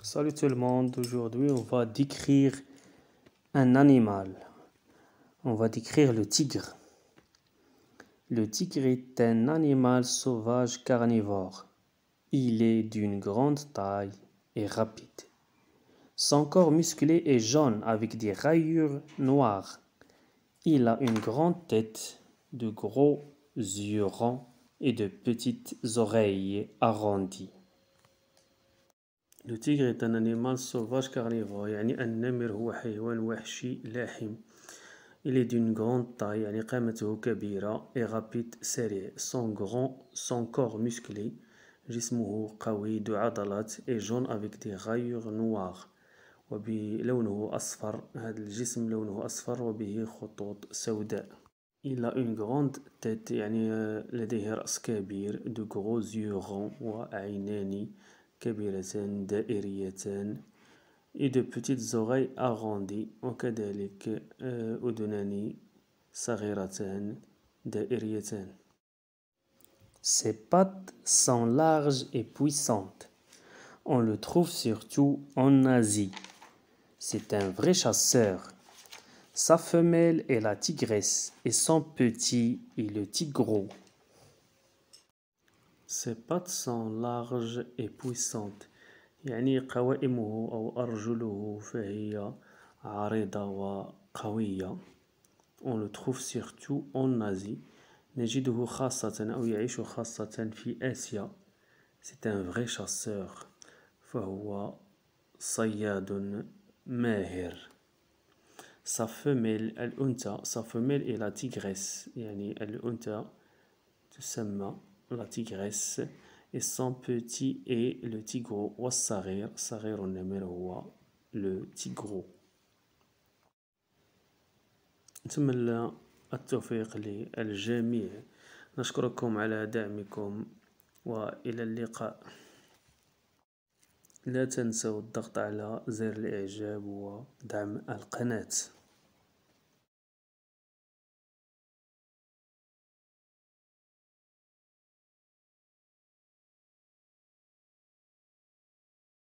Salut tout le monde, aujourd'hui on va décrire un animal. On va décrire le tigre. Le tigre est un animal sauvage carnivore. Il est d'une grande taille et rapide. Son corps musclé est jaune avec des rayures noires. Il a une grande tête, de gros yeux ronds et de petites oreilles arrondies. لو تيغر يعني ان انيمال سوفاج كارنيفور يعني النمر هو حيوان وحشي لاحم إلي دون غون طاي يعني قامته كبيرة إي رابيد سريع سون غون سون كور مسكلي جسمه قوي دو عضلات إي جون افيك دي غايوغ نواغ و وبلونه أصفر هذا الجسم لونه أصفر و وبه خطوط سوداء إلا أون غوند تيت يعني euh, لديه رأس كبير دو زيو غروز و عيناني de دائريتان et de petites oreilles arrondies أذنان euh, Ses pattes sont larges et puissantes. On le trouve surtout en Asie. C'est un vrai chasseur. Sa femelle est la tigresse et son petit est le tigreau. Ses pattes sont larges et puissantes يعني قوائمه أو أرجله فهي عريضة وقوية On le trouve surtout en Asie نجده خاصة أو يعيش خاصة في آسيا C'est un vrai chasseur فهو صياد ماهر Sa femelle الأنثى sa femelle est la tigresse يعني الأنثى تسمى la tigresse et son petit est le tigre والصغير sarir النمر هو le tigre نتمنى التوفيق للجميع نشكركم على دعمكم والى اللقاء لا تنسوا الضغط على زر الاعجاب ودعم القناه